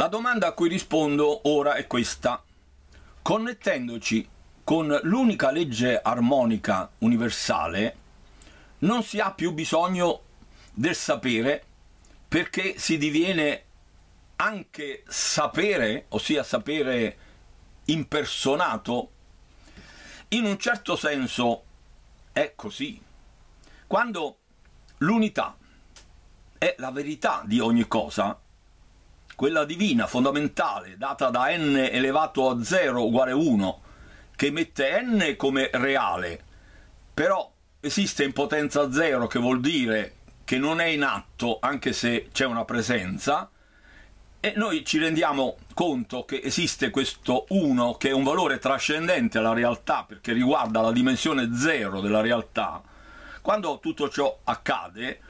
La domanda a cui rispondo ora è questa. Connettendoci con l'unica legge armonica universale, non si ha più bisogno del sapere perché si diviene anche sapere, ossia sapere impersonato, in un certo senso è così. Quando l'unità è la verità di ogni cosa, quella divina, fondamentale, data da n elevato a 0 uguale 1, che mette n come reale, però esiste in potenza 0 che vuol dire che non è in atto anche se c'è una presenza, e noi ci rendiamo conto che esiste questo 1 che è un valore trascendente alla realtà perché riguarda la dimensione 0 della realtà, quando tutto ciò accade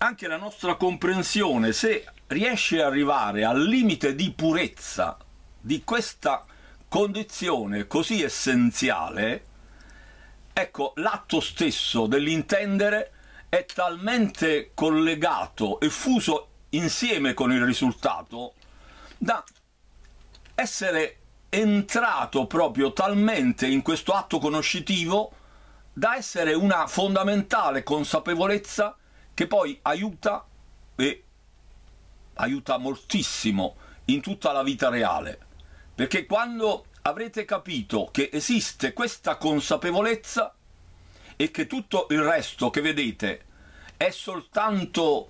anche la nostra comprensione, se riesce ad arrivare al limite di purezza di questa condizione così essenziale, ecco, l'atto stesso dell'intendere è talmente collegato e fuso insieme con il risultato da essere entrato proprio talmente in questo atto conoscitivo da essere una fondamentale consapevolezza che poi aiuta e aiuta moltissimo in tutta la vita reale, perché quando avrete capito che esiste questa consapevolezza e che tutto il resto che vedete è soltanto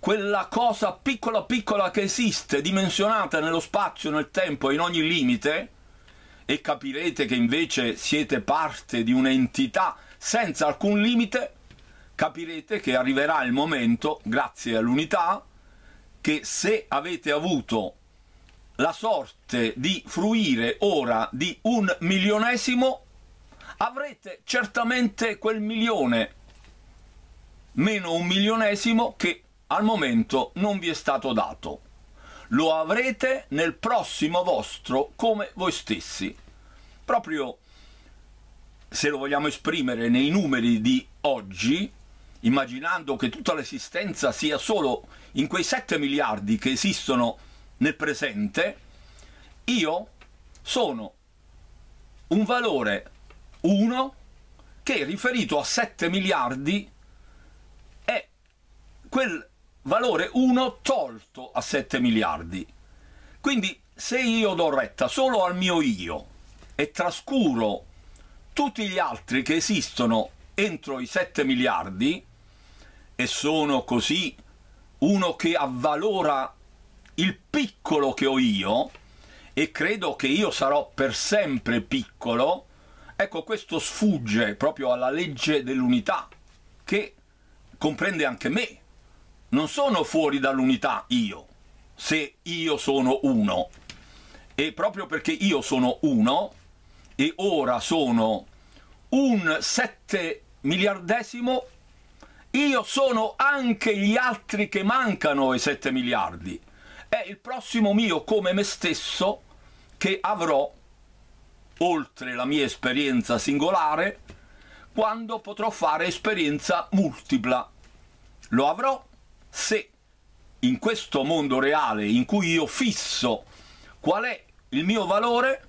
quella cosa piccola piccola che esiste, dimensionata nello spazio, nel tempo e in ogni limite, e capirete che invece siete parte di un'entità senza alcun limite, capirete che arriverà il momento, grazie all'unità, che se avete avuto la sorte di fruire ora di un milionesimo, avrete certamente quel milione meno un milionesimo che al momento non vi è stato dato. Lo avrete nel prossimo vostro come voi stessi. Proprio se lo vogliamo esprimere nei numeri di oggi, immaginando che tutta l'esistenza sia solo in quei 7 miliardi che esistono nel presente, io sono un valore 1 che riferito a 7 miliardi è quel valore 1 tolto a 7 miliardi. Quindi se io do retta solo al mio io e trascuro tutti gli altri che esistono entro i 7 miliardi, e sono così uno che avvalora il piccolo che ho io e credo che io sarò per sempre piccolo, ecco questo sfugge proprio alla legge dell'unità che comprende anche me. Non sono fuori dall'unità io, se io sono uno. E proprio perché io sono uno e ora sono un sette miliardesimo io sono anche gli altri che mancano i 7 miliardi. È il prossimo mio come me stesso che avrò, oltre la mia esperienza singolare, quando potrò fare esperienza multipla. Lo avrò se in questo mondo reale in cui io fisso qual è il mio valore,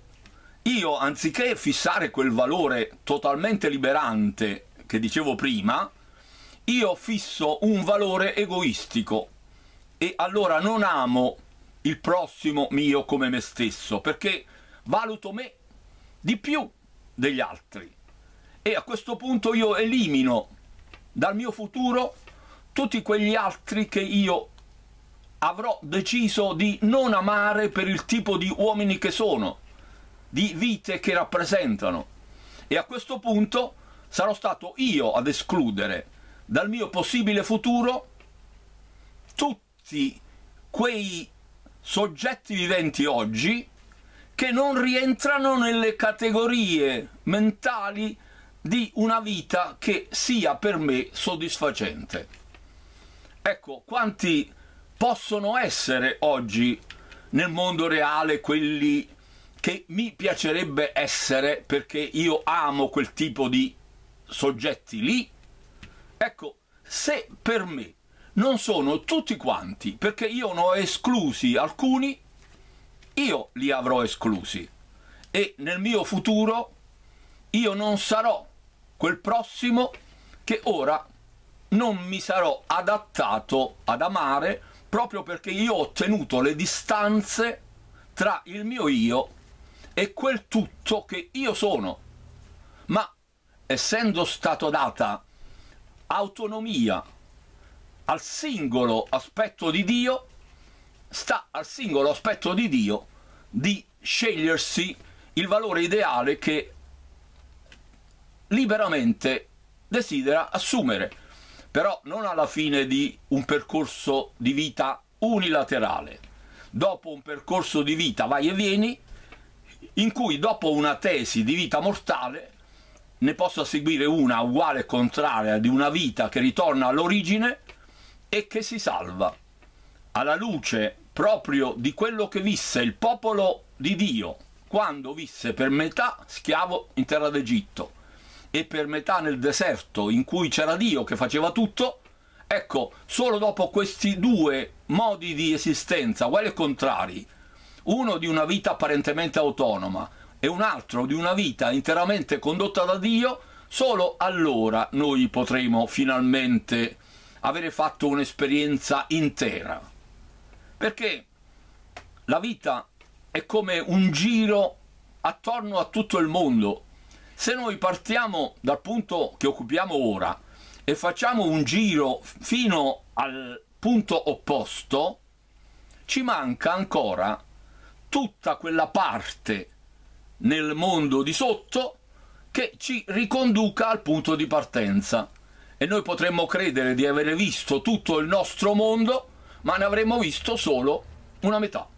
io anziché fissare quel valore totalmente liberante che dicevo prima, io fisso un valore egoistico e allora non amo il prossimo mio come me stesso, perché valuto me di più degli altri. E a questo punto io elimino dal mio futuro tutti quegli altri che io avrò deciso di non amare per il tipo di uomini che sono, di vite che rappresentano. E a questo punto sarò stato io ad escludere dal mio possibile futuro tutti quei soggetti viventi oggi che non rientrano nelle categorie mentali di una vita che sia per me soddisfacente. Ecco, quanti possono essere oggi nel mondo reale quelli che mi piacerebbe essere perché io amo quel tipo di soggetti lì Ecco, se per me non sono tutti quanti, perché io ne ho esclusi alcuni, io li avrò esclusi. E nel mio futuro io non sarò quel prossimo che ora non mi sarò adattato ad amare proprio perché io ho tenuto le distanze tra il mio io e quel tutto che io sono. Ma essendo stato data autonomia al singolo aspetto di Dio, sta al singolo aspetto di Dio di scegliersi il valore ideale che liberamente desidera assumere, però non alla fine di un percorso di vita unilaterale. Dopo un percorso di vita vai e vieni, in cui dopo una tesi di vita mortale ne possa seguire una uguale e contraria di una vita che ritorna all'origine e che si salva alla luce proprio di quello che visse il popolo di Dio quando visse per metà schiavo in terra d'Egitto e per metà nel deserto in cui c'era Dio che faceva tutto, ecco, solo dopo questi due modi di esistenza, uguali e contrari, uno di una vita apparentemente autonoma e un altro di una vita interamente condotta da Dio, solo allora noi potremo finalmente avere fatto un'esperienza intera. Perché la vita è come un giro attorno a tutto il mondo. Se noi partiamo dal punto che occupiamo ora e facciamo un giro fino al punto opposto, ci manca ancora tutta quella parte nel mondo di sotto che ci riconduca al punto di partenza e noi potremmo credere di aver visto tutto il nostro mondo ma ne avremmo visto solo una metà.